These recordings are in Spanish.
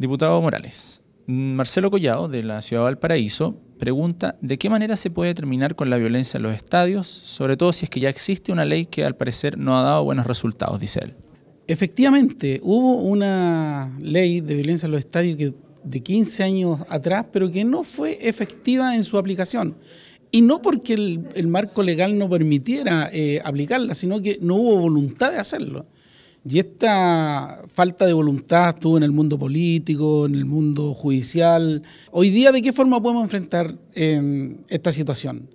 Diputado Morales, Marcelo Collado, de la Ciudad de Valparaíso, pregunta de qué manera se puede terminar con la violencia en los estadios, sobre todo si es que ya existe una ley que al parecer no ha dado buenos resultados, dice él. Efectivamente, hubo una ley de violencia en los estadios de 15 años atrás, pero que no fue efectiva en su aplicación. Y no porque el, marco legal no permitiera eh, aplicarla, sino que no hubo voluntad de hacerlo. Y esta falta de voluntad estuvo en el mundo político, en el mundo judicial. Hoy día, ¿de qué forma podemos enfrentar em, esta situación?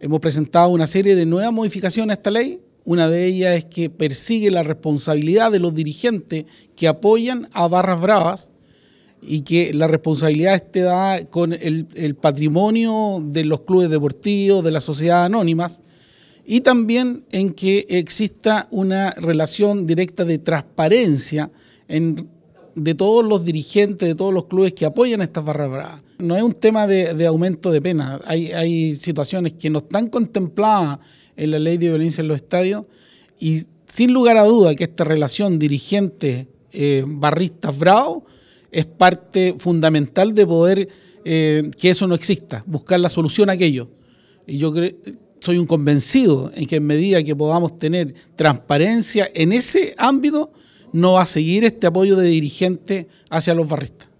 Hemos presentado una serie de nuevas modificaciones a esta ley. Una de ellas es que persigue la responsabilidad de los dirigentes que apoyan a barras bravas y que la responsabilidad esté dada con el patrimonio de los clubes deportivos, de las sociedades anónimas y también en que exista una relación directa de transparencia de todos los dirigentes, de todos los clubes que apoyan estas barras bravas. No es un tema de, aumento de penas, hay, hay situaciones que no están contempladas en la ley de violencia en los estadios y sin lugar a duda que esta relación dirigente eh, barristas es parte fundamental de poder eh, que eso no exista, buscar la solución a aquello. Y yo creo soy un convencido en que en medida que podamos tener transparencia en ese ámbito, no va a seguir este apoyo de dirigente hacia los barristas.